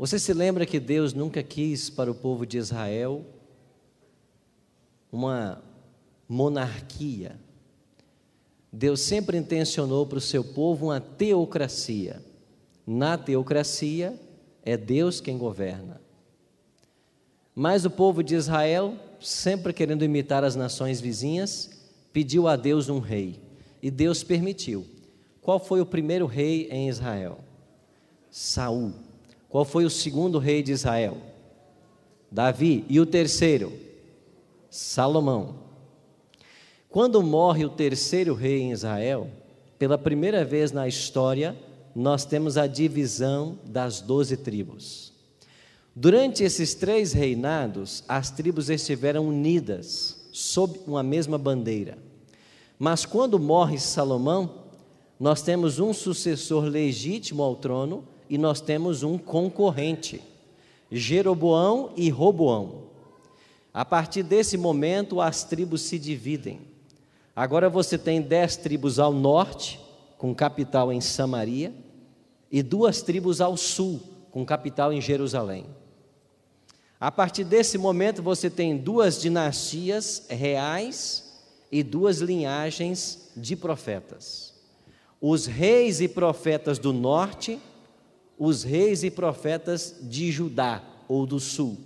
Você se lembra que Deus nunca quis para o povo de Israel uma monarquia. Deus sempre intencionou para o seu povo uma teocracia. Na teocracia, é Deus quem governa. Mas o povo de Israel, sempre querendo imitar as nações vizinhas, pediu a Deus um rei. E Deus permitiu. Qual foi o primeiro rei em Israel? Saul. Qual foi o segundo rei de Israel? Davi. E o terceiro? Salomão. Quando morre o terceiro rei em Israel, pela primeira vez na história, nós temos a divisão das doze tribos. Durante esses três reinados, as tribos estiveram unidas sob uma mesma bandeira. Mas quando morre Salomão, nós temos um sucessor legítimo ao trono, e nós temos um concorrente, Jeroboão e Roboão. A partir desse momento, as tribos se dividem. Agora você tem dez tribos ao norte, com capital em Samaria, e duas tribos ao sul, com capital em Jerusalém. A partir desse momento, você tem duas dinastias reais e duas linhagens de profetas. Os reis e profetas do norte os reis e profetas de Judá ou do sul.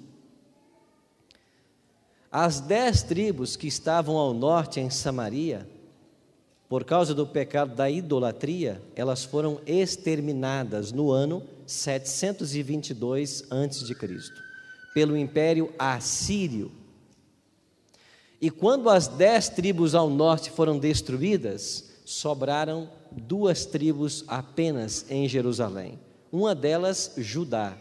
As dez tribos que estavam ao norte em Samaria, por causa do pecado da idolatria, elas foram exterminadas no ano 722 a.C., pelo império assírio. E quando as dez tribos ao norte foram destruídas, sobraram duas tribos apenas em Jerusalém uma delas Judá.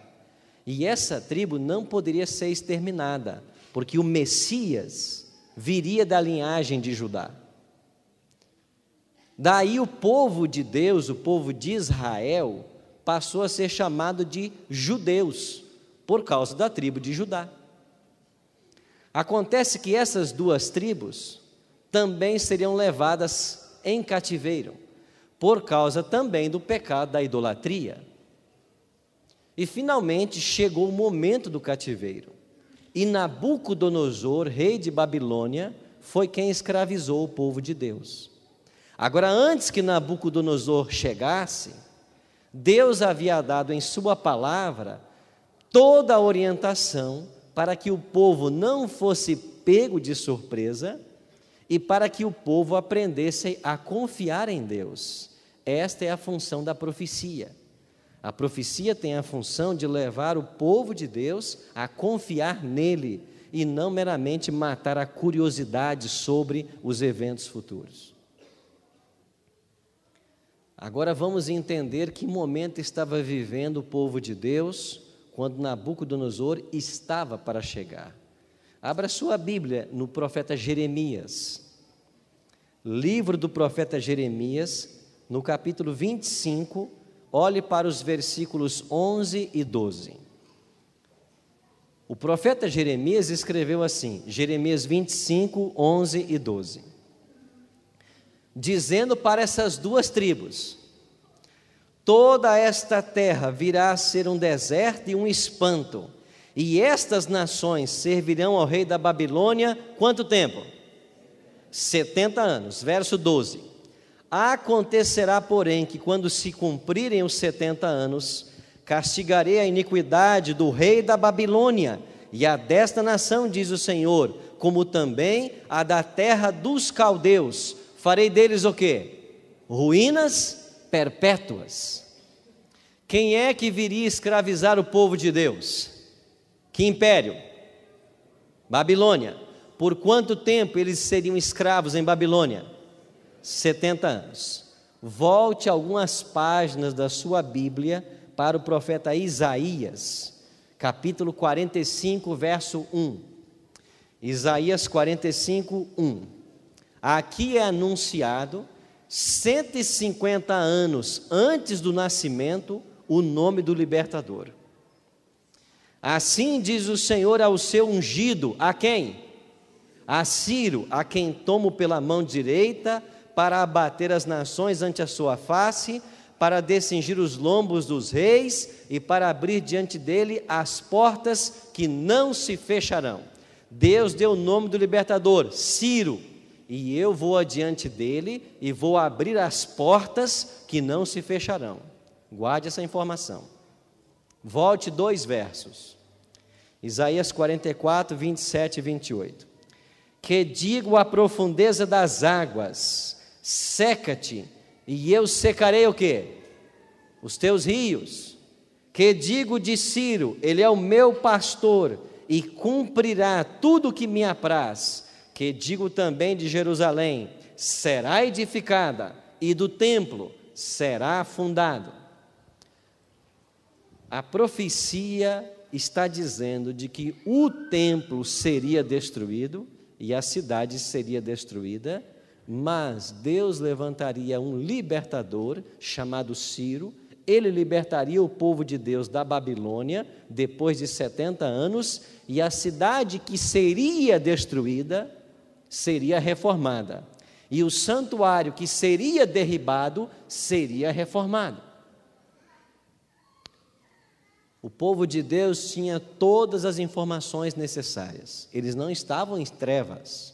E essa tribo não poderia ser exterminada, porque o Messias viria da linhagem de Judá. Daí o povo de Deus, o povo de Israel, passou a ser chamado de judeus, por causa da tribo de Judá. Acontece que essas duas tribos também seriam levadas em cativeiro, por causa também do pecado da idolatria. E finalmente chegou o momento do cativeiro. E Nabucodonosor, rei de Babilônia, foi quem escravizou o povo de Deus. Agora, antes que Nabucodonosor chegasse, Deus havia dado em Sua palavra toda a orientação para que o povo não fosse pego de surpresa e para que o povo aprendesse a confiar em Deus. Esta é a função da profecia. A profecia tem a função de levar o povo de Deus a confiar nele e não meramente matar a curiosidade sobre os eventos futuros. Agora vamos entender que momento estava vivendo o povo de Deus quando Nabucodonosor estava para chegar. Abra sua Bíblia no profeta Jeremias. Livro do profeta Jeremias, no capítulo 25, Olhe para os versículos 11 e 12. O profeta Jeremias escreveu assim, Jeremias 25, 11 e 12. Dizendo para essas duas tribos: Toda esta terra virá a ser um deserto e um espanto, e estas nações servirão ao rei da Babilônia quanto tempo? 70 anos. Verso 12. Acontecerá, porém, que quando se cumprirem os setenta anos, castigarei a iniquidade do rei da Babilônia e a desta nação, diz o Senhor, como também a da terra dos caldeus. Farei deles o quê? Ruínas perpétuas. Quem é que viria escravizar o povo de Deus? Que império? Babilônia. Por quanto tempo eles seriam escravos em Babilônia? 70 anos. Volte algumas páginas da sua Bíblia para o profeta Isaías, capítulo 45, verso 1. Isaías 45, 1. Aqui é anunciado 150 anos antes do nascimento o nome do libertador. Assim diz o Senhor ao seu ungido, a quem? A Ciro, a quem tomo pela mão direita para abater as nações ante a sua face, para descingir os lombos dos reis e para abrir diante dele as portas que não se fecharão. Deus deu o nome do libertador, Ciro, e eu vou adiante dele e vou abrir as portas que não se fecharão. Guarde essa informação. Volte dois versos. Isaías 44, 27 e 28. Que digo a profundeza das águas, seca-te, e eu secarei o quê? Os teus rios. Que digo de Ciro, ele é o meu pastor e cumprirá tudo o que me apraz. Que digo também de Jerusalém, será edificada, e do templo será fundado. A profecia está dizendo de que o templo seria destruído e a cidade seria destruída mas Deus levantaria um libertador chamado Ciro, ele libertaria o povo de Deus da Babilônia depois de 70 anos, e a cidade que seria destruída seria reformada. E o santuário que seria derribado seria reformado. O povo de Deus tinha todas as informações necessárias, eles não estavam em trevas.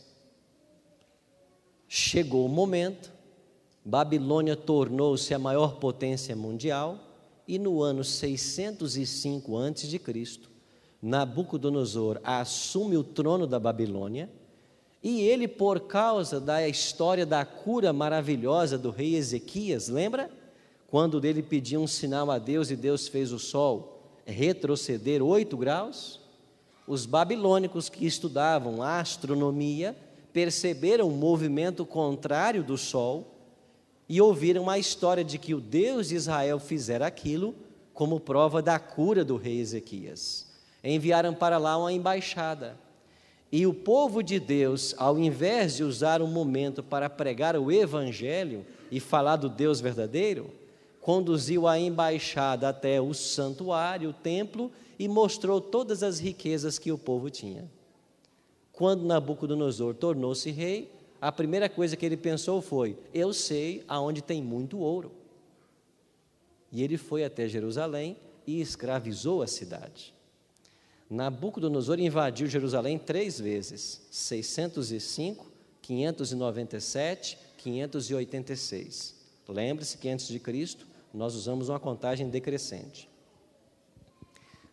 Chegou o momento, Babilônia tornou-se a maior potência mundial e no ano 605 a.C., Nabucodonosor assume o trono da Babilônia e ele, por causa da história da cura maravilhosa do rei Ezequias, lembra? Quando ele pediu um sinal a Deus e Deus fez o sol retroceder 8 graus, os babilônicos que estudavam astronomia perceberam o movimento contrário do sol e ouviram a história de que o Deus de Israel fizera aquilo como prova da cura do rei Ezequias. Enviaram para lá uma embaixada. E o povo de Deus, ao invés de usar um momento para pregar o evangelho e falar do Deus verdadeiro, conduziu a embaixada até o santuário, o templo, e mostrou todas as riquezas que o povo tinha. Quando Nabucodonosor tornou-se rei, a primeira coisa que ele pensou foi: eu sei aonde tem muito ouro. E ele foi até Jerusalém e escravizou a cidade. Nabucodonosor invadiu Jerusalém três vezes: 605, 597, 586. Lembre-se que antes de Cristo nós usamos uma contagem decrescente.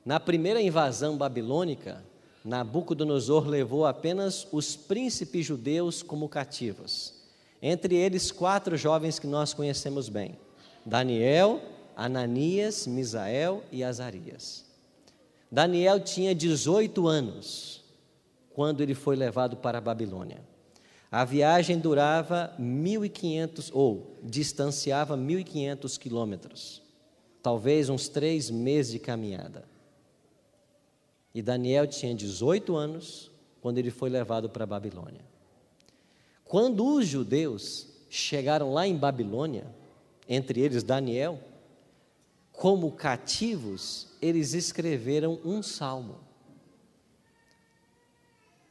Na primeira invasão babilônica, Nabucodonosor levou apenas os príncipes judeus como cativos, entre eles quatro jovens que nós conhecemos bem: Daniel, Ananias, Misael e Azarias. Daniel tinha 18 anos quando ele foi levado para a Babilônia. A viagem durava 1.500 ou distanciava 1.500 quilômetros, talvez uns três meses de caminhada. E Daniel tinha 18 anos quando ele foi levado para a Babilônia. Quando os judeus chegaram lá em Babilônia, entre eles Daniel, como cativos, eles escreveram um salmo.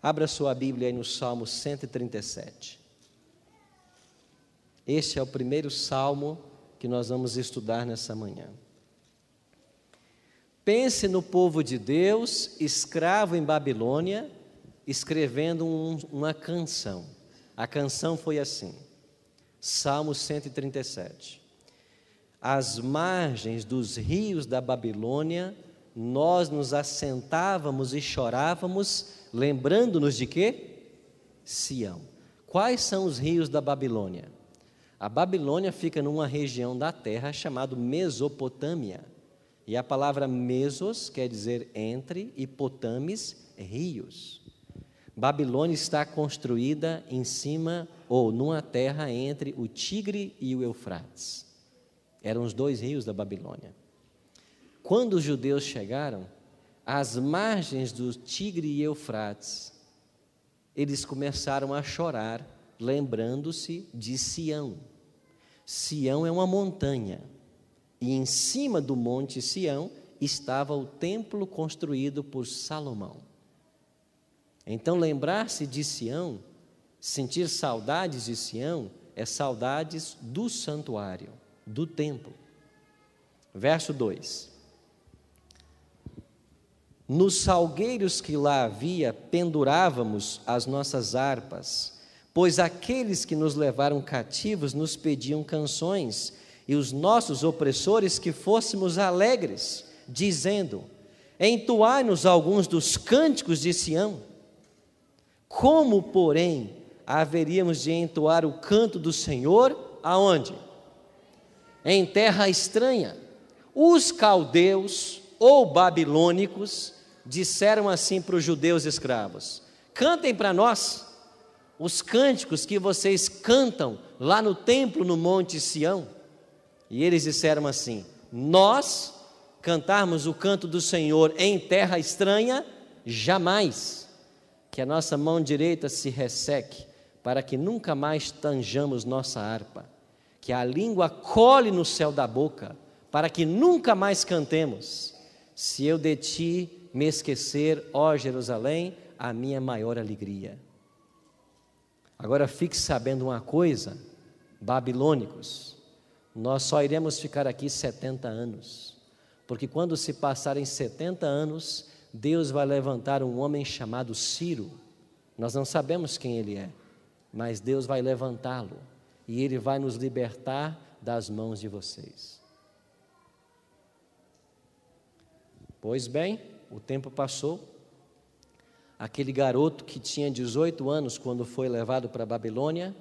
Abra sua Bíblia aí no Salmo 137. Este é o primeiro salmo que nós vamos estudar nessa manhã. Pense no povo de Deus, escravo em Babilônia, escrevendo um, uma canção. A canção foi assim: Salmo 137. Às margens dos rios da Babilônia, nós nos assentávamos e chorávamos, lembrando-nos de quê? Sião. Quais são os rios da Babilônia? A Babilônia fica numa região da terra chamada Mesopotâmia. E a palavra mesos quer dizer entre e potames, rios. Babilônia está construída em cima ou numa terra entre o Tigre e o Eufrates. Eram os dois rios da Babilônia. Quando os judeus chegaram, às margens do Tigre e Eufrates, eles começaram a chorar, lembrando-se de Sião. Sião é uma montanha e em cima do monte Sião estava o templo construído por Salomão. Então, lembrar-se de Sião, sentir saudades de Sião, é saudades do santuário, do templo. Verso 2: Nos salgueiros que lá havia pendurávamos as nossas harpas, pois aqueles que nos levaram cativos nos pediam canções e os nossos opressores que fôssemos alegres, dizendo: Entoai-nos alguns dos cânticos de Sião. Como, porém, haveríamos de entoar o canto do Senhor aonde? Em terra estranha. Os caldeus ou babilônicos disseram assim para os judeus escravos: Cantem para nós os cânticos que vocês cantam lá no templo no Monte Sião. E eles disseram assim: Nós cantarmos o canto do Senhor em terra estranha, jamais que a nossa mão direita se resseque, para que nunca mais tanjamos nossa harpa, que a língua cole no céu da boca, para que nunca mais cantemos. Se eu de ti me esquecer, ó Jerusalém, a minha maior alegria. Agora fique sabendo uma coisa, babilônicos, nós só iremos ficar aqui 70 anos, porque quando se passarem 70 anos, Deus vai levantar um homem chamado Ciro. Nós não sabemos quem ele é, mas Deus vai levantá-lo e ele vai nos libertar das mãos de vocês. Pois bem, o tempo passou. Aquele garoto que tinha 18 anos quando foi levado para a Babilônia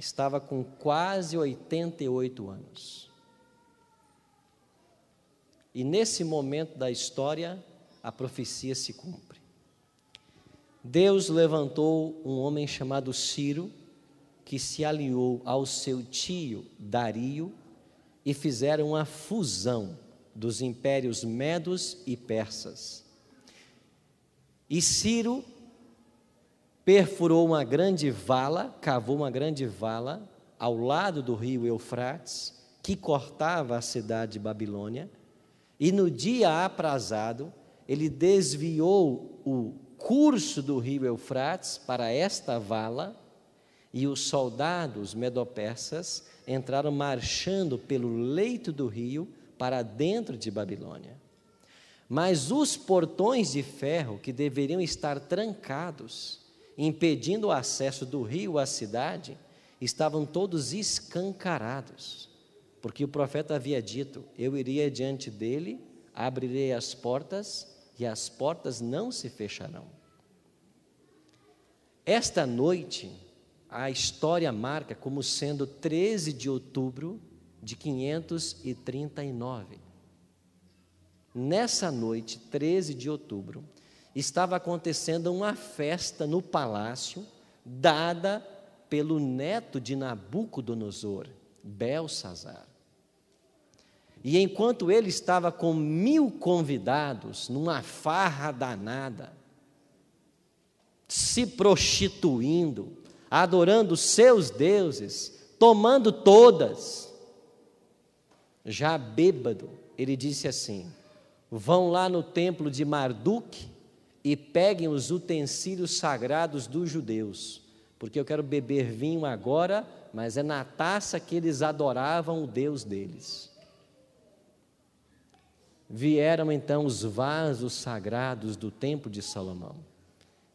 estava com quase 88 anos. E nesse momento da história, a profecia se cumpre. Deus levantou um homem chamado Ciro, que se aliou ao seu tio Dario e fizeram a fusão dos impérios medos e persas. E Ciro perfurou uma grande vala, cavou uma grande vala ao lado do rio Eufrates, que cortava a cidade de Babilônia, e no dia aprazado, ele desviou o curso do rio Eufrates para esta vala, e os soldados medopersas entraram marchando pelo leito do rio para dentro de Babilônia. Mas os portões de ferro que deveriam estar trancados impedindo o acesso do rio à cidade, estavam todos escancarados, porque o profeta havia dito: Eu iria diante dele, abrirei as portas e as portas não se fecharão. Esta noite, a história marca como sendo 13 de outubro de 539. Nessa noite, 13 de outubro, estava acontecendo uma festa no palácio dada pelo neto de Nabucodonosor, Belsazar. E enquanto ele estava com mil convidados, numa farra danada, se prostituindo, adorando seus deuses, tomando todas, já bêbado, ele disse assim: Vão lá no templo de Marduk e peguem os utensílios sagrados dos judeus, porque eu quero beber vinho agora, mas é na taça que eles adoravam o Deus deles. Vieram então os vasos sagrados do templo de Salomão.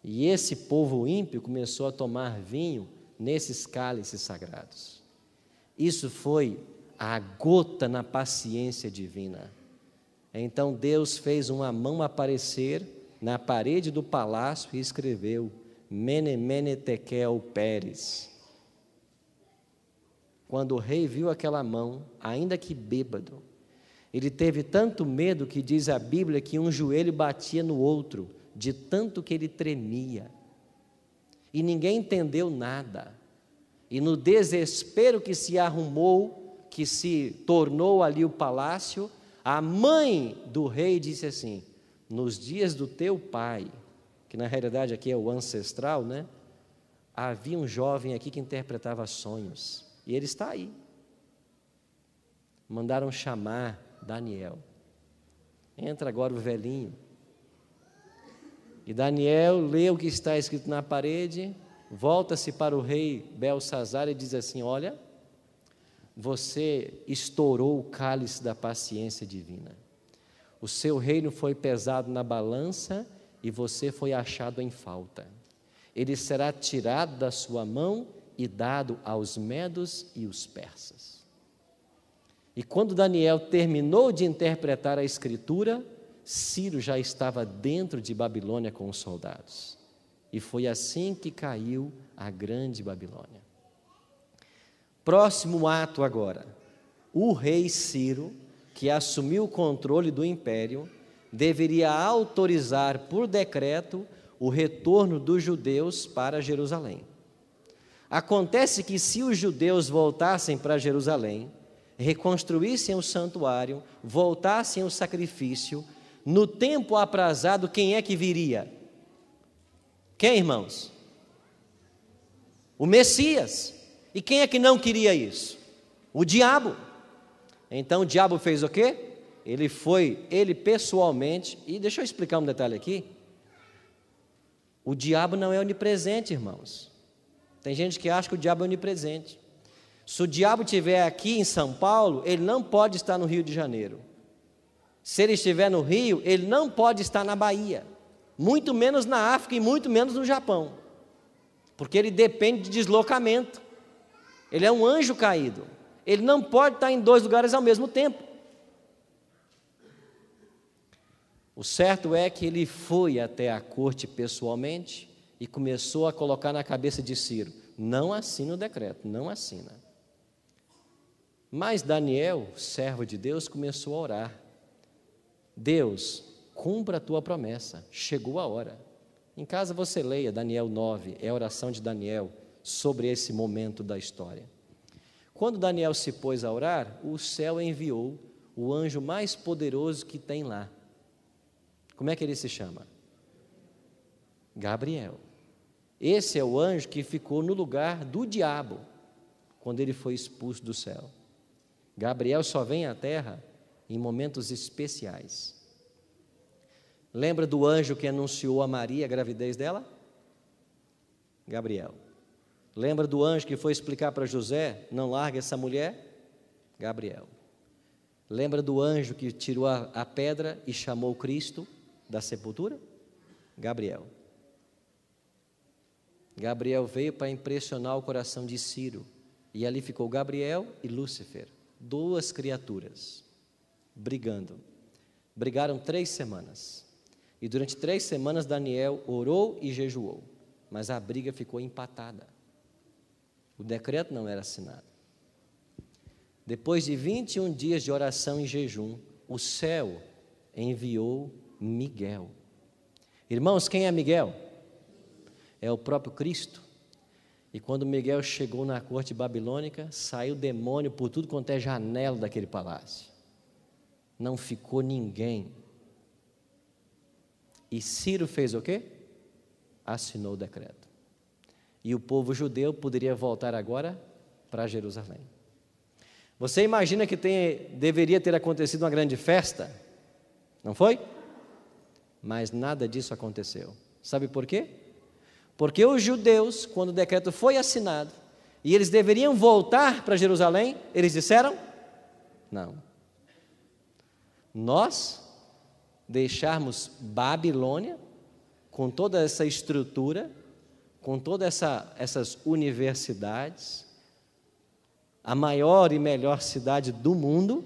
E esse povo ímpio começou a tomar vinho nesses cálices sagrados. Isso foi a gota na paciência divina. Então Deus fez uma mão aparecer na parede do palácio e escreveu: Mene, mene, tekel, Pérez. Quando o rei viu aquela mão, ainda que bêbado, ele teve tanto medo que diz a Bíblia que um joelho batia no outro, de tanto que ele tremia. E ninguém entendeu nada. E no desespero que se arrumou, que se tornou ali o palácio, a mãe do rei disse assim: nos dias do teu pai, que na realidade aqui é o ancestral, né? Havia um jovem aqui que interpretava sonhos, e ele está aí. Mandaram chamar Daniel. Entra agora o velhinho. E Daniel lê o que está escrito na parede, volta-se para o rei Belsazar e diz assim: Olha, você estourou o cálice da paciência divina. O seu reino foi pesado na balança e você foi achado em falta. Ele será tirado da sua mão e dado aos medos e os persas. E quando Daniel terminou de interpretar a escritura, Ciro já estava dentro de Babilônia com os soldados. E foi assim que caiu a grande Babilônia. Próximo ato agora. O rei Ciro que assumiu o controle do império, deveria autorizar por decreto o retorno dos judeus para Jerusalém. Acontece que, se os judeus voltassem para Jerusalém, reconstruíssem o santuário, voltassem o sacrifício, no tempo aprazado, quem é que viria? Quem, irmãos? O Messias. E quem é que não queria isso? O diabo. Então o diabo fez o quê? Ele foi, ele pessoalmente, e deixa eu explicar um detalhe aqui. O diabo não é onipresente, irmãos. Tem gente que acha que o diabo é onipresente. Se o diabo estiver aqui em São Paulo, ele não pode estar no Rio de Janeiro. Se ele estiver no Rio, ele não pode estar na Bahia, muito menos na África e muito menos no Japão, porque ele depende de deslocamento. Ele é um anjo caído. Ele não pode estar em dois lugares ao mesmo tempo. O certo é que ele foi até a corte pessoalmente e começou a colocar na cabeça de Ciro: não assina o decreto, não assina. Mas Daniel, servo de Deus, começou a orar. Deus, cumpra a tua promessa, chegou a hora. Em casa você leia Daniel 9, é a oração de Daniel sobre esse momento da história. Quando Daniel se pôs a orar, o céu enviou o anjo mais poderoso que tem lá. Como é que ele se chama? Gabriel. Esse é o anjo que ficou no lugar do diabo quando ele foi expulso do céu. Gabriel só vem à terra em momentos especiais. Lembra do anjo que anunciou a Maria a gravidez dela? Gabriel. Lembra do anjo que foi explicar para José: não larga essa mulher? Gabriel. Lembra do anjo que tirou a, a pedra e chamou Cristo da sepultura? Gabriel. Gabriel veio para impressionar o coração de Ciro. E ali ficou Gabriel e Lúcifer, duas criaturas, brigando. Brigaram três semanas. E durante três semanas Daniel orou e jejuou, mas a briga ficou empatada. O decreto não era assinado. Depois de 21 dias de oração e jejum, o céu enviou Miguel. Irmãos, quem é Miguel? É o próprio Cristo. E quando Miguel chegou na corte babilônica, saiu demônio por tudo quanto é janela daquele palácio. Não ficou ninguém. E Ciro fez o quê? Assinou o decreto. E o povo judeu poderia voltar agora para Jerusalém. Você imagina que tem, deveria ter acontecido uma grande festa? Não foi? Mas nada disso aconteceu. Sabe por quê? Porque os judeus, quando o decreto foi assinado e eles deveriam voltar para Jerusalém, eles disseram: não. Nós deixarmos Babilônia com toda essa estrutura com todas essa, essas universidades, a maior e melhor cidade do mundo,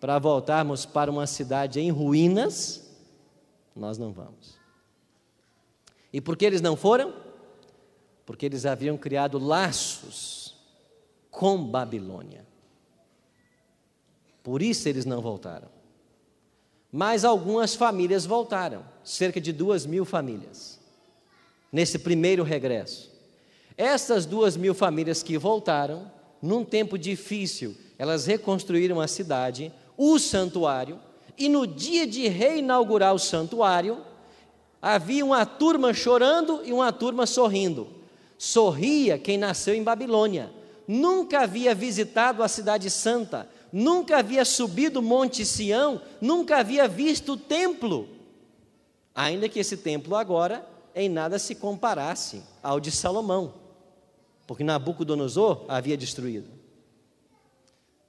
para voltarmos para uma cidade em ruínas, nós não vamos. E por que eles não foram? Porque eles haviam criado laços com Babilônia. Por isso eles não voltaram. Mas algumas famílias voltaram, cerca de duas mil famílias nesse primeiro regresso. Essas duas mil famílias que voltaram, num tempo difícil, elas reconstruíram a cidade, o santuário, e no dia de reinaugurar o santuário, havia uma turma chorando e uma turma sorrindo. Sorria quem nasceu em Babilônia, nunca havia visitado a Cidade Santa, nunca havia subido o Monte Sião, nunca havia visto o templo. Ainda que esse templo agora em nada se comparasse ao de Salomão, porque Nabucodonosor havia destruído.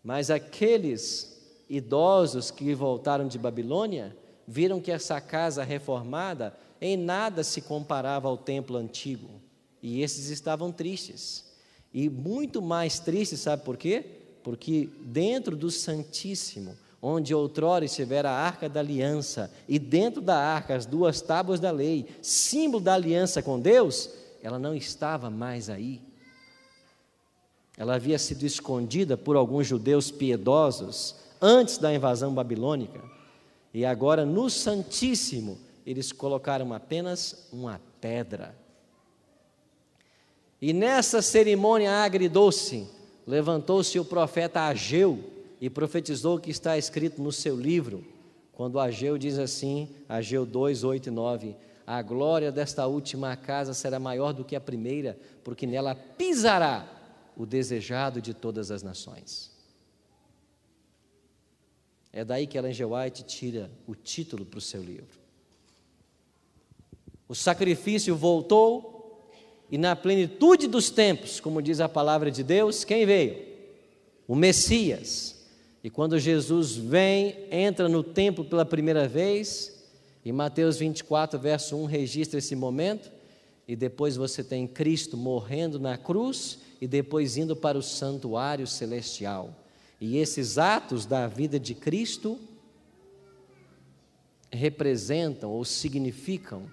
Mas aqueles idosos que voltaram de Babilônia viram que essa casa reformada em nada se comparava ao templo antigo, e esses estavam tristes. E muito mais tristes, sabe por quê? Porque dentro do Santíssimo onde outrora estivera a arca da aliança, e dentro da arca as duas tábuas da lei, símbolo da aliança com Deus, ela não estava mais aí. Ela havia sido escondida por alguns judeus piedosos antes da invasão babilônica, e agora no Santíssimo eles colocaram apenas uma pedra. E nessa cerimônia agridoce, levantou-se o profeta Ageu, e profetizou o que está escrito no seu livro, quando Ageu diz assim, Ageu 2, 8 e 9: A glória desta última casa será maior do que a primeira, porque nela pisará o desejado de todas as nações. É daí que Ellen G. White tira o título para o seu livro. O sacrifício voltou e na plenitude dos tempos, como diz a palavra de Deus, quem veio? O Messias. E quando Jesus vem, entra no templo pela primeira vez, e Mateus 24, verso 1 registra esse momento, e depois você tem Cristo morrendo na cruz e depois indo para o santuário celestial. E esses atos da vida de Cristo representam ou significam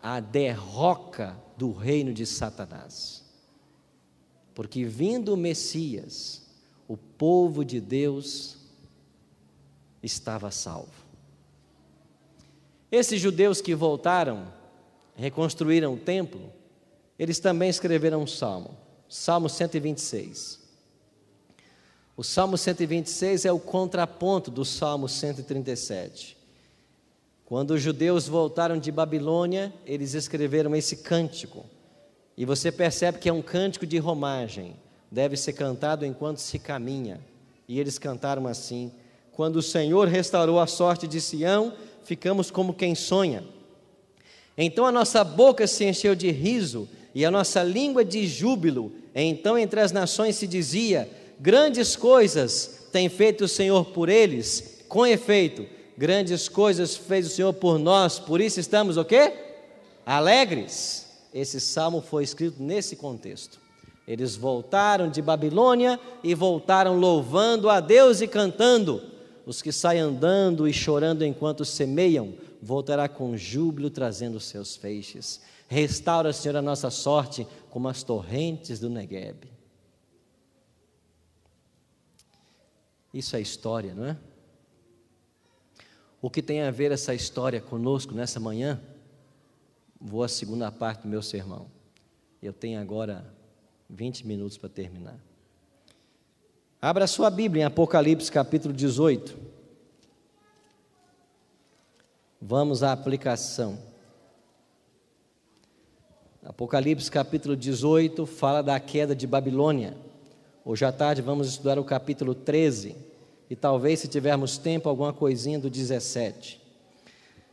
a derroca do reino de Satanás. Porque vindo o Messias, o povo de Deus estava salvo. Esses judeus que voltaram, reconstruíram o templo, eles também escreveram um salmo, Salmo 126. O Salmo 126 é o contraponto do Salmo 137. Quando os judeus voltaram de Babilônia, eles escreveram esse cântico. E você percebe que é um cântico de romagem deve ser cantado enquanto se caminha. E eles cantaram assim: Quando o Senhor restaurou a sorte de Sião, ficamos como quem sonha. Então a nossa boca se encheu de riso e a nossa língua de júbilo. Então entre as nações se dizia: Grandes coisas tem feito o Senhor por eles. Com efeito, grandes coisas fez o Senhor por nós, por isso estamos o quê? Alegres. Esse salmo foi escrito nesse contexto. Eles voltaram de Babilônia e voltaram louvando a Deus e cantando. Os que saem andando e chorando enquanto semeiam, voltará com júbilo trazendo seus feixes. Restaura, Senhor, a nossa sorte como as torrentes do Negueb. Isso é história, não é? O que tem a ver essa história conosco nessa manhã? Vou à segunda parte do meu sermão. Eu tenho agora 20 minutos para terminar. Abra sua Bíblia em Apocalipse capítulo 18. Vamos à aplicação. Apocalipse capítulo 18 fala da queda de Babilônia. Hoje à tarde vamos estudar o capítulo 13 e talvez, se tivermos tempo, alguma coisinha do 17.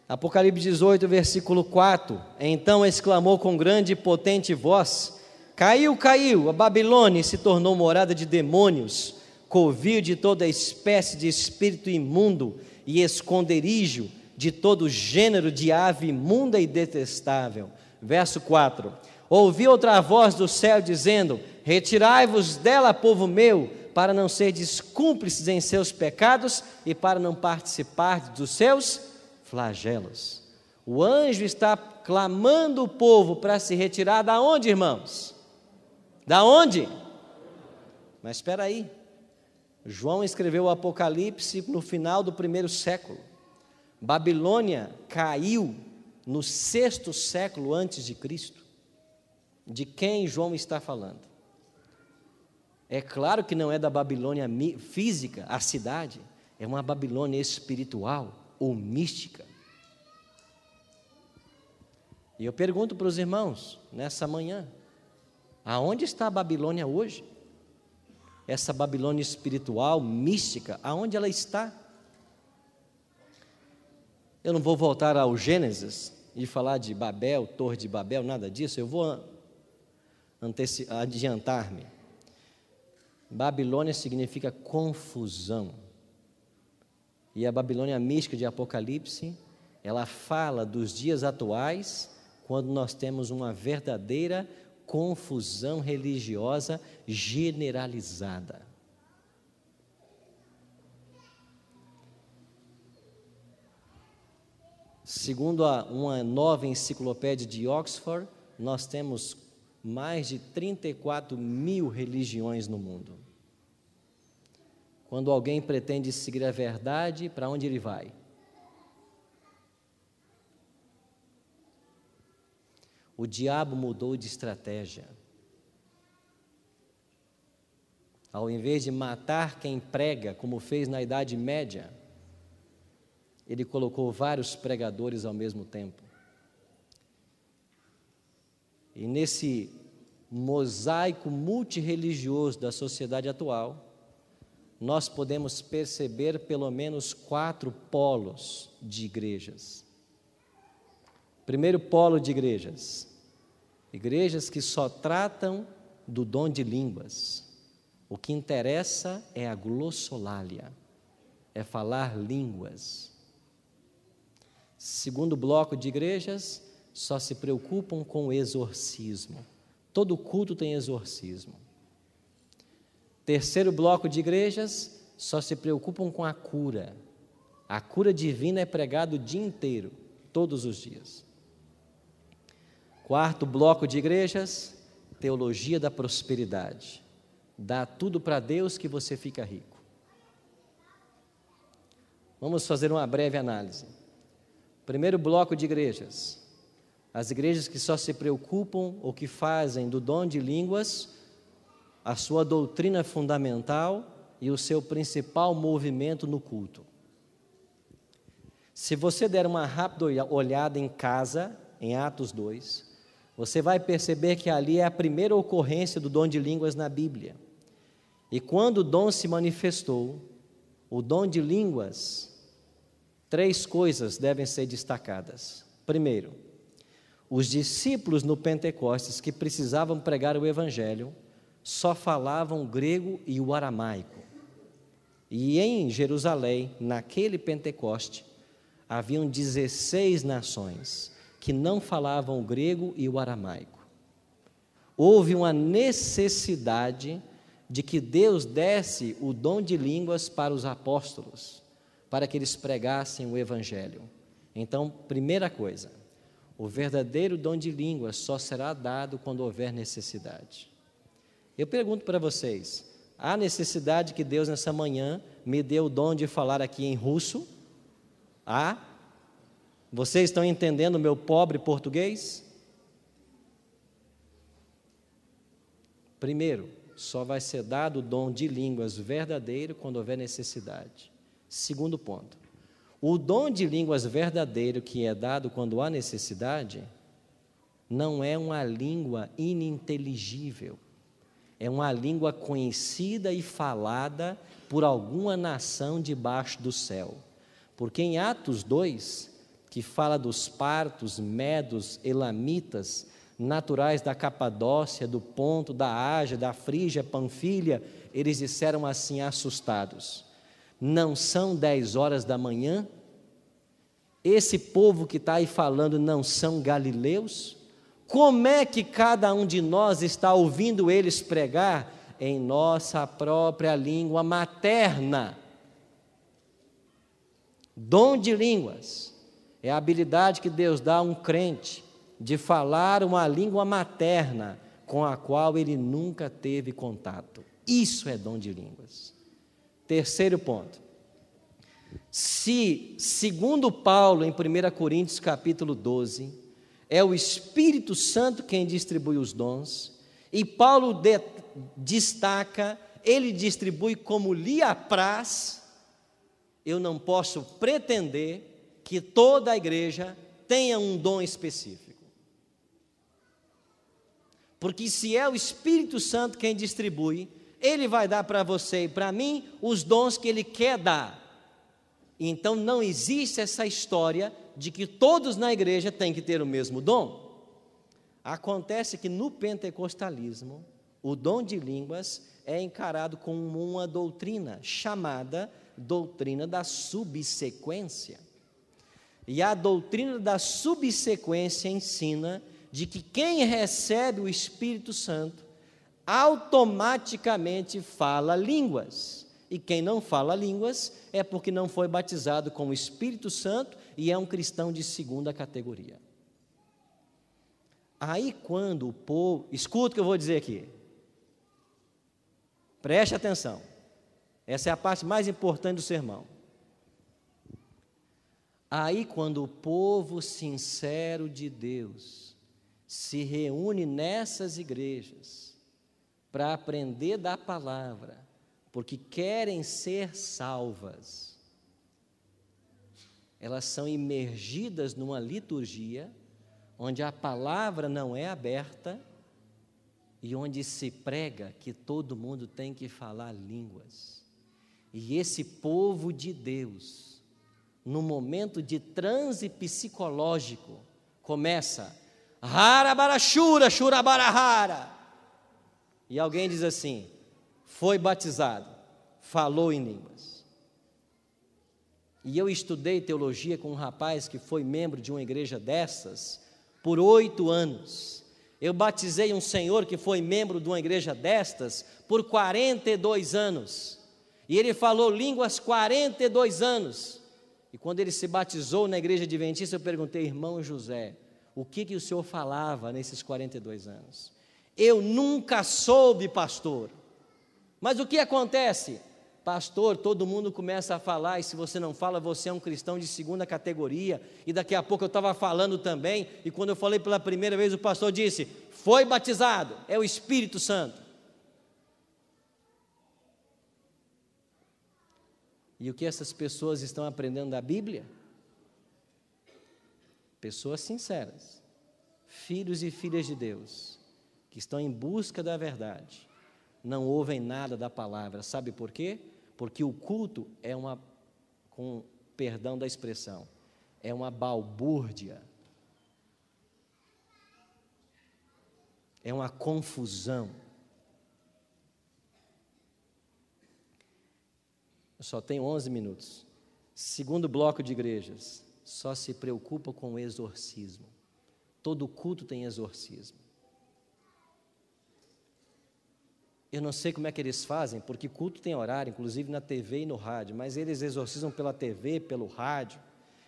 Apocalipse 18, versículo 4: Então exclamou com grande e potente voz: Caiu, caiu, a Babilônia se tornou morada de demônios, covil de toda espécie de espírito imundo e esconderijo de todo gênero de ave imunda e detestável. Verso 4: Ouvi outra voz do céu dizendo: Retirai-vos dela, povo meu, para não ser cúmplices em seus pecados e para não participar dos seus flagelos. O anjo está clamando o povo para se retirar da onde, irmãos? Da onde? Mas espera aí. João escreveu o Apocalipse no final do primeiro século. Babilônia caiu no sexto século antes de Cristo. De quem João está falando? É claro que não é da Babilônia física, a cidade, é uma Babilônia espiritual ou mística. E eu pergunto para os irmãos nessa manhã: Aonde está a Babilônia hoje? Essa Babilônia espiritual, mística, aonde ela está? Eu não vou voltar ao Gênesis e falar de Babel, Torre de Babel, nada disso, eu vou adiantar-me. Babilônia significa confusão. E a Babilônia mística de Apocalipse, ela fala dos dias atuais, quando nós temos uma verdadeira confusão religiosa generalizada. Segundo a, uma nova enciclopédia de Oxford, nós temos mais de 34 mil religiões no mundo. Quando alguém pretende seguir a verdade, para onde ele vai? O diabo mudou de estratégia. Ao invés de matar quem prega, como fez na Idade Média, ele colocou vários pregadores ao mesmo tempo. E nesse mosaico multireligioso da sociedade atual, nós podemos perceber pelo menos quatro polos de igrejas. Primeiro polo de igrejas, Igrejas que só tratam do dom de línguas. O que interessa é a glossolalia, é falar línguas. Segundo bloco de igrejas, só se preocupam com o exorcismo. Todo culto tem exorcismo. Terceiro bloco de igrejas, só se preocupam com a cura. A cura divina é pregada o dia inteiro, todos os dias. Quarto bloco de igrejas, teologia da prosperidade. Dá tudo para Deus que você fica rico. Vamos fazer uma breve análise. Primeiro bloco de igrejas. As igrejas que só se preocupam ou que fazem do dom de línguas a sua doutrina fundamental e o seu principal movimento no culto. Se você der uma rápida olhada em casa, em Atos 2, você vai perceber que ali é a primeira ocorrência do dom de línguas na Bíblia. E quando o dom se manifestou, o dom de línguas, três coisas devem ser destacadas. Primeiro, os discípulos no Pentecostes que precisavam pregar o Evangelho só falavam grego e o aramaico. E em Jerusalém, naquele Pentecoste, haviam 16 nações que não falavam o grego e o aramaico. Houve uma necessidade de que Deus desse o dom de línguas para os apóstolos, para que eles pregassem o evangelho. Então, primeira coisa, o verdadeiro dom de línguas só será dado quando houver necessidade. Eu pergunto para vocês: há necessidade que Deus nessa manhã me dê o dom de falar aqui em russo? Há? Vocês estão entendendo o meu pobre português? Primeiro, só vai ser dado o dom de línguas verdadeiro quando houver necessidade. Segundo ponto, o dom de línguas verdadeiro que é dado quando há necessidade não é uma língua ininteligível. É uma língua conhecida e falada por alguma nação debaixo do céu. Porque em Atos 2, que fala dos partos, medos, elamitas, naturais da Capadócia, do Ponto, da Ágia, da Frígia, Panfilha, eles disseram assim assustados: Não são dez horas da manhã? Esse povo que está aí falando não são galileus? Como é que cada um de nós está ouvindo eles pregar em nossa própria língua materna? Dom de línguas é a habilidade que Deus dá a um crente de falar uma língua materna com a qual ele nunca teve contato. Isso é dom de línguas. Terceiro ponto. Se, segundo Paulo em 1 Coríntios capítulo 12, é o Espírito Santo quem distribui os dons, e Paulo de, destaca, ele distribui como lhe apraz, eu não posso pretender que toda a igreja tenha um dom específico. Porque se é o Espírito Santo quem distribui, ele vai dar para você e para mim os dons que ele quer dar. Então não existe essa história de que todos na igreja têm que ter o mesmo dom. Acontece que no pentecostalismo, o dom de línguas é encarado como uma doutrina chamada doutrina da subsequência. E a doutrina da subsequência ensina de que quem recebe o Espírito Santo automaticamente fala línguas. E quem não fala línguas é porque não foi batizado com o Espírito Santo e é um cristão de segunda categoria. Aí quando o povo. Escuta o que eu vou dizer aqui. Preste atenção. Essa é a parte mais importante do sermão. Aí, quando o povo sincero de Deus se reúne nessas igrejas para aprender da palavra, porque querem ser salvas, elas são imergidas numa liturgia onde a palavra não é aberta e onde se prega que todo mundo tem que falar línguas. E esse povo de Deus, no momento de transe psicológico, começa rara barachura, churabarahara. E alguém diz assim: foi batizado, falou em línguas. E eu estudei teologia com um rapaz que foi membro de uma igreja dessas por oito anos. Eu batizei um senhor que foi membro de uma igreja destas por 42 anos. E ele falou línguas 42 anos. E quando ele se batizou na igreja adventista, eu perguntei, irmão José, o que, que o senhor falava nesses 42 anos? Eu nunca soube, pastor. Mas o que acontece? Pastor, todo mundo começa a falar, e se você não fala, você é um cristão de segunda categoria. E daqui a pouco eu estava falando também, e quando eu falei pela primeira vez, o pastor disse: Foi batizado, é o Espírito Santo. E o que essas pessoas estão aprendendo da Bíblia? Pessoas sinceras, filhos e filhas de Deus, que estão em busca da verdade, não ouvem nada da palavra. Sabe por quê? Porque o culto é uma, com perdão da expressão, é uma balbúrdia, é uma confusão. Eu só tenho 11 minutos. Segundo bloco de igrejas, só se preocupa com o exorcismo. Todo culto tem exorcismo. Eu não sei como é que eles fazem, porque culto tem horário, inclusive na TV e no rádio, mas eles exorcizam pela TV, pelo rádio.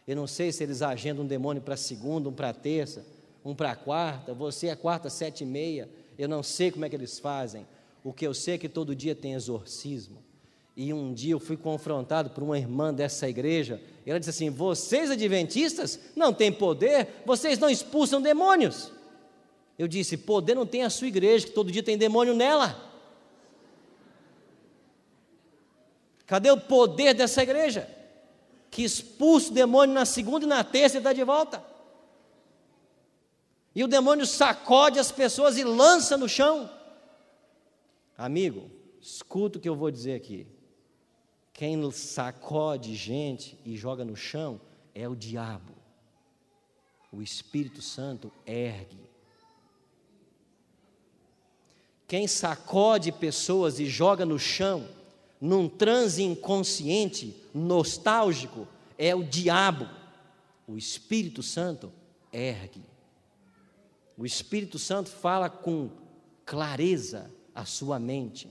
Eu não sei se eles agendam um demônio para segunda, um para terça, um para quarta. Você é quarta, sete e meia. Eu não sei como é que eles fazem. O que eu sei é que todo dia tem exorcismo. E um dia eu fui confrontado por uma irmã dessa igreja, e ela disse assim: Vocês adventistas não têm poder, vocês não expulsam demônios. Eu disse: Poder não tem a sua igreja, que todo dia tem demônio nela. Cadê o poder dessa igreja? Que expulsa o demônio na segunda e na terça e está de volta. E o demônio sacode as pessoas e lança no chão. Amigo, escuta o que eu vou dizer aqui. Quem sacode gente e joga no chão é o diabo. O Espírito Santo ergue. Quem sacode pessoas e joga no chão, num transe inconsciente, nostálgico, é o diabo. O Espírito Santo ergue. O Espírito Santo fala com clareza a sua mente.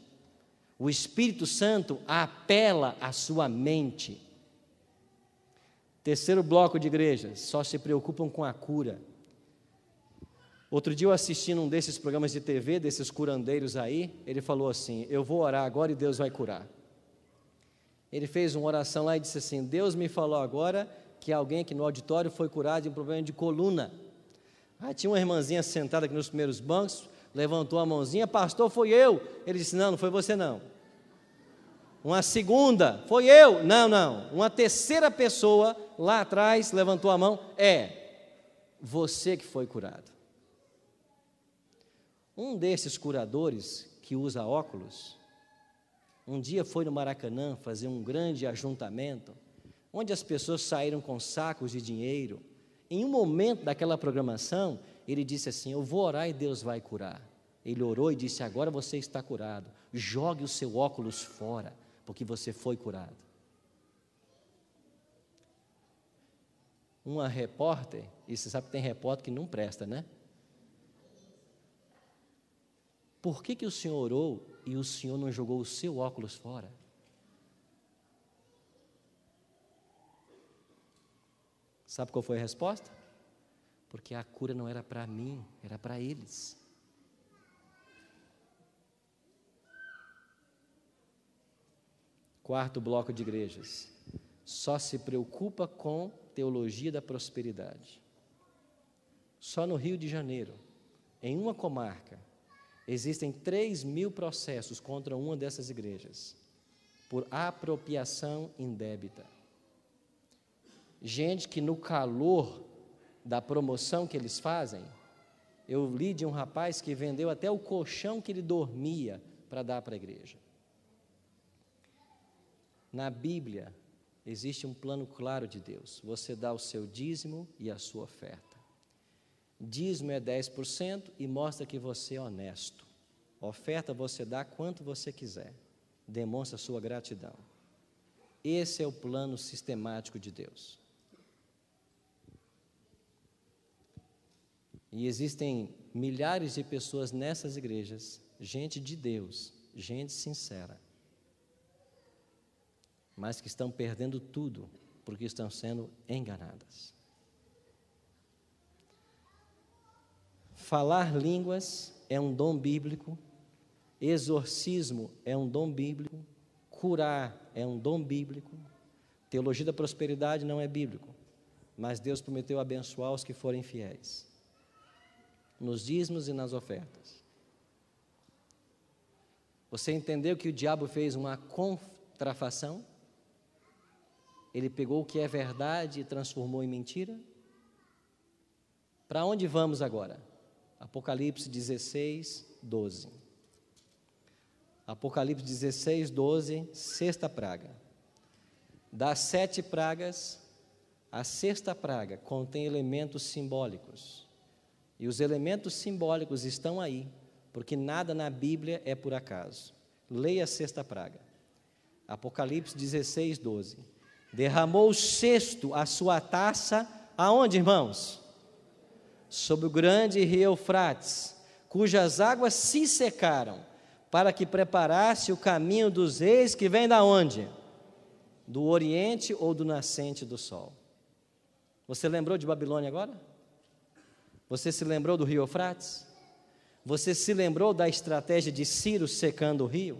O Espírito Santo apela à sua mente. Terceiro bloco de igrejas, só se preocupam com a cura. Outro dia eu assisti num desses programas de TV, desses curandeiros aí, ele falou assim: Eu vou orar agora e Deus vai curar. Ele fez uma oração lá e disse assim: Deus me falou agora que alguém aqui no auditório foi curado de um problema de coluna. Aí tinha uma irmãzinha sentada aqui nos primeiros bancos, levantou a mãozinha, pastor, foi eu. Ele disse: Não, não foi você não. Uma segunda, foi eu. Não, não. Uma terceira pessoa lá atrás levantou a mão, é você que foi curado. Um desses curadores que usa óculos, um dia foi no Maracanã fazer um grande ajuntamento, onde as pessoas saíram com sacos de dinheiro. Em um momento daquela programação, ele disse assim: Eu vou orar e Deus vai curar. Ele orou e disse: Agora você está curado. Jogue o seu óculos fora, porque você foi curado. Uma repórter, e você sabe que tem repórter que não presta, né? Por que, que o senhor orou e o senhor não jogou o seu óculos fora? Sabe qual foi a resposta? porque a cura não era para mim, era para eles. Quarto bloco de igrejas. Só se preocupa com teologia da prosperidade. Só no Rio de Janeiro, em uma comarca, existem 3 mil processos contra uma dessas igrejas por apropriação indébita. Gente que no calor da promoção que eles fazem, eu li de um rapaz que vendeu até o colchão que ele dormia para dar para a igreja. Na Bíblia existe um plano claro de Deus. Você dá o seu dízimo e a sua oferta. Dízimo é 10% e mostra que você é honesto. Oferta você dá quanto você quiser. Demonstra sua gratidão. Esse é o plano sistemático de Deus. E existem milhares de pessoas nessas igrejas, gente de Deus, gente sincera, mas que estão perdendo tudo porque estão sendo enganadas. Falar línguas é um dom bíblico, exorcismo é um dom bíblico, curar é um dom bíblico, teologia da prosperidade não é bíblico, mas Deus prometeu abençoar os que forem fiéis nos dízimos e nas ofertas. Você entendeu que o diabo fez uma contrafação? Ele pegou o que é verdade e transformou em mentira? Para onde vamos agora? Apocalipse 16, 12. Apocalipse 16, 12, sexta praga. Das sete pragas, a sexta praga contém elementos simbólicos. E os elementos simbólicos estão aí, porque nada na Bíblia é por acaso. Leia a sexta praga. Apocalipse 16, 12. Derramou o sexto a sua taça, aonde, irmãos? Sobre o grande rio Eufrates, cujas águas se secaram, para que preparasse o caminho dos reis que vem da onde? Do oriente ou do nascente do sol. Você lembrou de Babilônia agora? Você se lembrou do rio Eufrates? Você se lembrou da estratégia de Ciro secando o rio?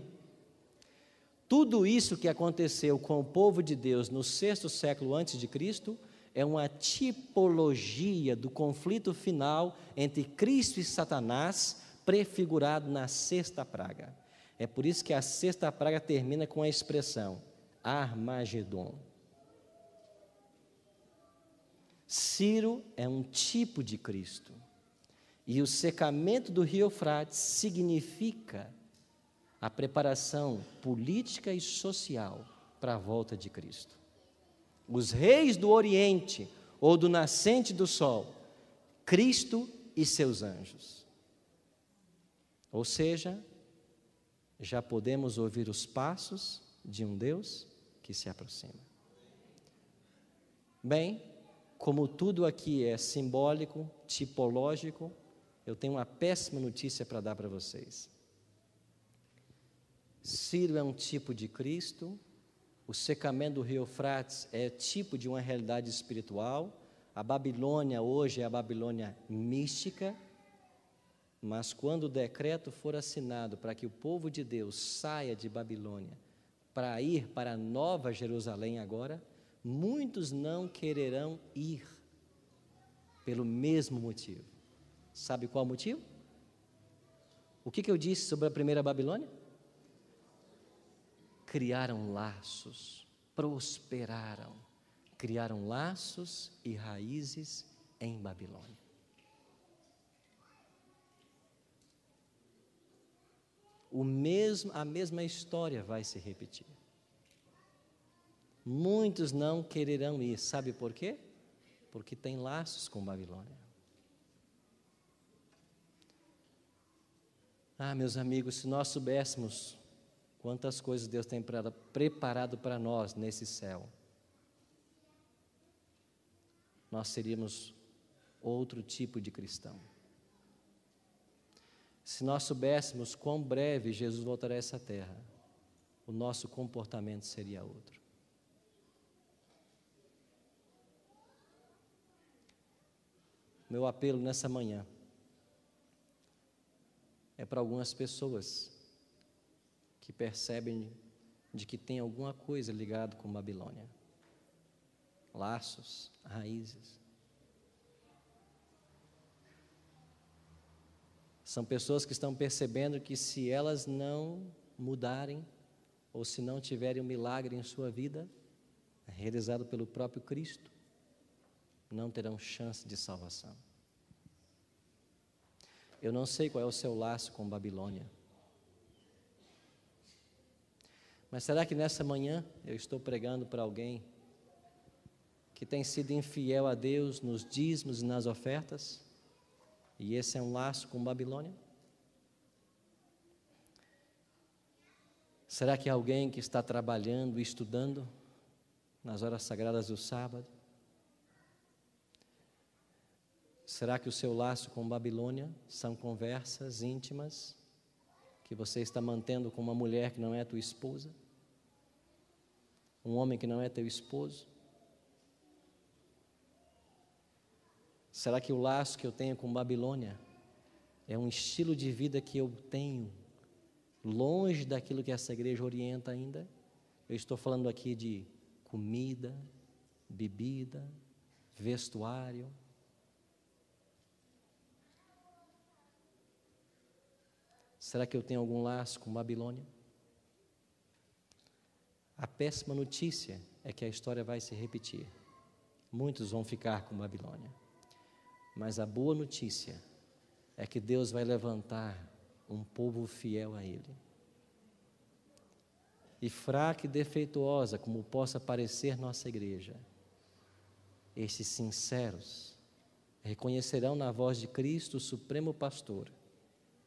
Tudo isso que aconteceu com o povo de Deus no sexto século antes de Cristo é uma tipologia do conflito final entre Cristo e Satanás, prefigurado na sexta praga. É por isso que a sexta praga termina com a expressão Armagedon. Ciro é um tipo de Cristo. E o secamento do rio Eufrates significa a preparação política e social para a volta de Cristo. Os reis do Oriente ou do nascente do sol, Cristo e seus anjos. Ou seja, já podemos ouvir os passos de um Deus que se aproxima. Bem, como tudo aqui é simbólico, tipológico, eu tenho uma péssima notícia para dar para vocês. Ciro é um tipo de Cristo, o secamento do rio Frates é tipo de uma realidade espiritual, a Babilônia hoje é a Babilônia mística, mas quando o decreto for assinado para que o povo de Deus saia de Babilônia para ir para a Nova Jerusalém agora, muitos não quererão ir pelo mesmo motivo. Sabe qual motivo? O que, que eu disse sobre a primeira Babilônia? Criaram laços, prosperaram, criaram laços e raízes em Babilônia. O mesmo, a mesma história vai se repetir. Muitos não quererão ir. Sabe por quê? Porque tem laços com Babilônia. Ah, meus amigos, se nós soubéssemos quantas coisas Deus tem preparado para nós nesse céu, nós seríamos outro tipo de cristão. Se nós soubéssemos quão breve Jesus voltará a essa terra, o nosso comportamento seria outro. Meu apelo nessa manhã é para algumas pessoas que percebem de que tem alguma coisa ligada com Babilônia. Laços, raízes. São pessoas que estão percebendo que se elas não mudarem, ou se não tiverem um milagre em sua vida, realizado pelo próprio Cristo, não terão chance de salvação. Eu não sei qual é o seu laço com Babilônia. Mas será que nessa manhã eu estou pregando para alguém que tem sido infiel a Deus nos dízimos e nas ofertas? E esse é um laço com Babilônia? Será que alguém que está trabalhando e estudando nas horas sagradas do sábado Será que o seu laço com Babilônia são conversas íntimas que você está mantendo com uma mulher que não é tua esposa? Um homem que não é teu esposo? Será que o laço que eu tenho com Babilônia é um estilo de vida que eu tenho longe daquilo que essa igreja orienta ainda? Eu estou falando aqui de comida, bebida, vestuário, Será que eu tenho algum laço com Babilônia? A péssima notícia é que a história vai se repetir. Muitos vão ficar com Babilônia. Mas a boa notícia é que Deus vai levantar um povo fiel a Ele. E fraca e defeituosa como possa parecer nossa igreja, esses sinceros reconhecerão na voz de Cristo, o Supremo Pastor,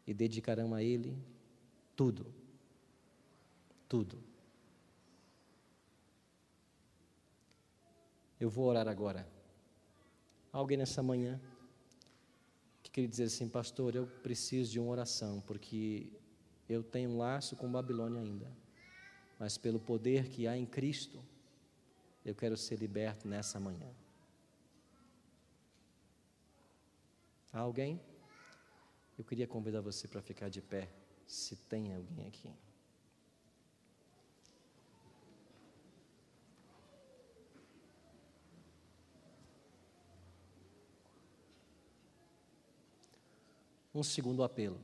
e dedicarão a Ele tudo. Tudo. Eu vou orar agora. Alguém nessa manhã que queria dizer assim, pastor, eu preciso de uma oração, porque eu tenho um laço com Babilônia ainda, mas pelo poder que há em Cristo, eu quero ser liberto nessa manhã. Há alguém? Eu queria convidar você para ficar de pé, se tem alguém aqui. Um segundo apelo.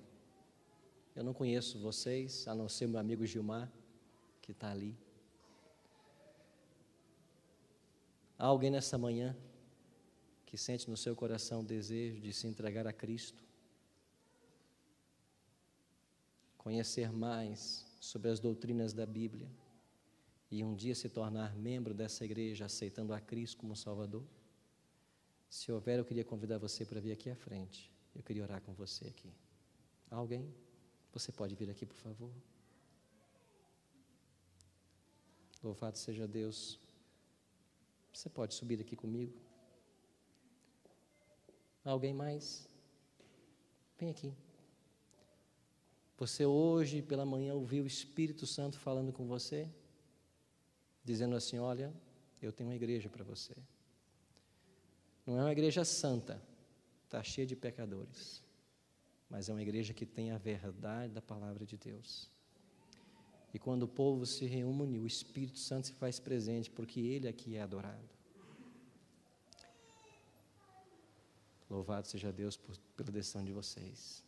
Eu não conheço vocês, a não ser meu amigo Gilmar, que está ali. Há alguém nessa manhã que sente no seu coração o desejo de se entregar a Cristo? conhecer mais sobre as doutrinas da Bíblia e um dia se tornar membro dessa igreja aceitando a Cristo como Salvador? Se houver, eu queria convidar você para vir aqui à frente. Eu queria orar com você aqui. Alguém? Você pode vir aqui, por favor? Louvado seja Deus. Você pode subir aqui comigo? Alguém mais? Vem aqui. Você hoje pela manhã ouviu o Espírito Santo falando com você, dizendo assim: Olha, eu tenho uma igreja para você. Não é uma igreja santa, está cheia de pecadores, mas é uma igreja que tem a verdade da palavra de Deus. E quando o povo se reúne, o Espírito Santo se faz presente, porque ele aqui é, é adorado. Louvado seja Deus por, pela decisão de vocês.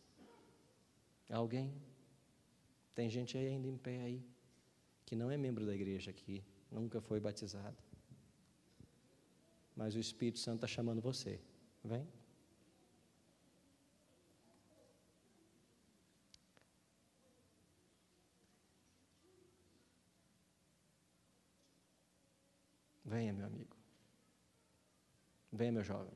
Alguém? Tem gente aí ainda em pé aí, que não é membro da igreja aqui, nunca foi batizado. Mas o Espírito Santo está chamando você. Vem. Venha, meu amigo. Venha, meu jovem.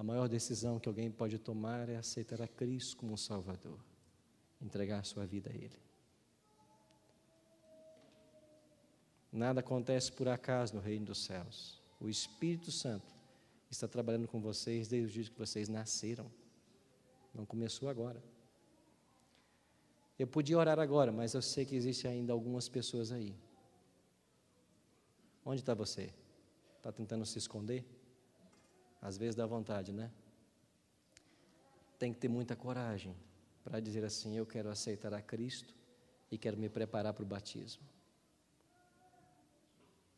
A maior decisão que alguém pode tomar é aceitar a Cristo como um Salvador, entregar sua vida a Ele. Nada acontece por acaso no reino dos céus. O Espírito Santo está trabalhando com vocês desde o dia que vocês nasceram. Não começou agora. Eu podia orar agora, mas eu sei que existe ainda algumas pessoas aí. Onde está você? Está tentando se esconder? Às vezes dá vontade, né? Tem que ter muita coragem para dizer assim: eu quero aceitar a Cristo e quero me preparar para o batismo.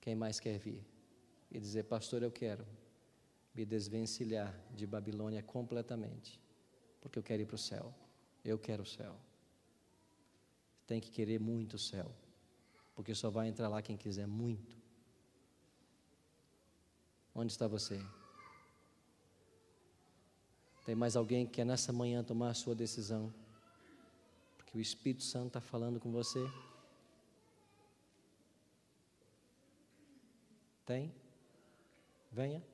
Quem mais quer vir? E dizer: Pastor, eu quero me desvencilhar de Babilônia completamente, porque eu quero ir para o céu. Eu quero o céu. Tem que querer muito o céu, porque só vai entrar lá quem quiser muito. Onde está você? Tem mais alguém que quer nessa manhã tomar a sua decisão? Porque o Espírito Santo está falando com você? Tem? Venha.